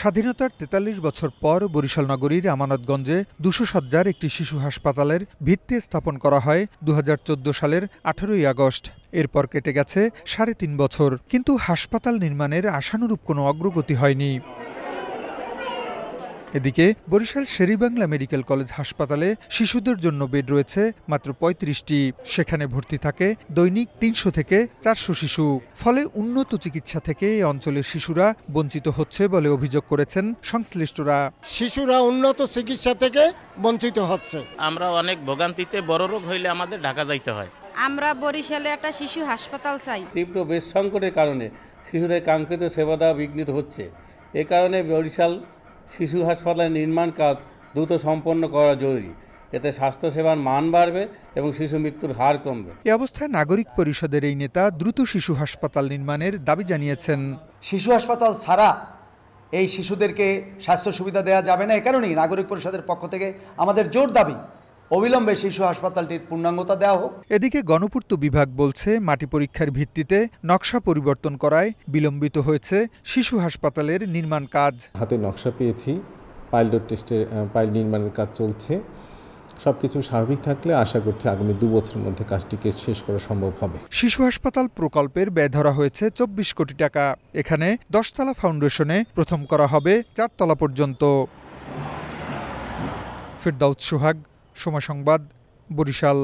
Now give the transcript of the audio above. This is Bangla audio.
স্বাধীনতার তেতাল্লিশ বছর পর বরিশাল নগরীর আমানতগঞ্জে দুশো সজ্জার একটি শিশু হাসপাতালের ভিত্তি স্থাপন করা হয় দু সালের আঠারোই আগস্ট এরপর কেটে গেছে সাড়ে তিন বছর কিন্তু হাসপাতাল নির্মাণের আশানুরূপ কোনো অগ্রগতি হয়নি এদিকে বরিশাল শেরিবাংলা মেডিকেল কলেজ হাসপাতালে শিশুদের জন্য বেড রয়েছে মাত্র পঁয়ত্রিশটি সেখানে ভর্তি থাকে দৈনিক তিনশো থেকে চারশো শিশু ফলে উন্নত চিকিৎসা থেকে এই অঞ্চলের শিশুরা বঞ্চিত হচ্ছে বলে অভিযোগ করেছেন সংশ্লিষ্টরা শিশুরা উন্নত চিকিৎসা থেকে বঞ্চিত হচ্ছে আমরা অনেক ভোগান্তিতে বড় রোগ হইলে আমাদের ঢাকা যাইতে হয় আমরা বরিশালে একটা শিশু হাসপাতাল চাই তীব্র বেশ সংকটের কারণে শিশুদের কাঙ্ক্ষিত সেবা দেওয়া বিঘ্নিত হচ্ছে এ কারণে বরিশাল শিশু হাসপাতালের নির্মাণ কাজ দ্রুত সম্পন্ন করা জরুরি এতে স্বাস্থ্যসেবার মান বাড়বে এবং শিশু মৃত্যুর হার কমবে এ অবস্থায় নাগরিক পরিষদের এই নেতা দ্রুত শিশু হাসপাতাল নির্মাণের দাবি জানিয়েছেন শিশু হাসপাতাল ছাড়া এই শিশুদেরকে স্বাস্থ্য সুবিধা দেওয়া যাবে না এ কারণেই নাগরিক পরিষদের পক্ষ থেকে আমাদের জোর দাবি অবিলম্বে শিশু হাসপাতালটির পূর্ণাঙ্গতা দেওয়া হোক এদিকে গণপূর্ত বিভাগ বলছে মাটি পরীক্ষার ভিত্তিতে নকশা পরিবর্তন করায় বিলম্বিত হয়েছে শিশু হাসপাতালের নির্মাণ কাজ হাতে নকশা পেয়েছি পাইলট টেস্টে পাইল নির্মাণের কাজ চলছে সব কিছু স্বাভাবিক থাকলে আশা করছি আগামী দু বছরের মধ্যে কাজটিকে শেষ করা সম্ভব হবে শিশু হাসপাতাল প্রকল্পের ব্যয় ধরা হয়েছে চব্বিশ কোটি টাকা এখানে দশতলা ফাউন্ডেশনে প্রথম করা হবে চারতলা পর্যন্ত ফিরদাউদ সোহাগ সময় সংবাদ বরিশাল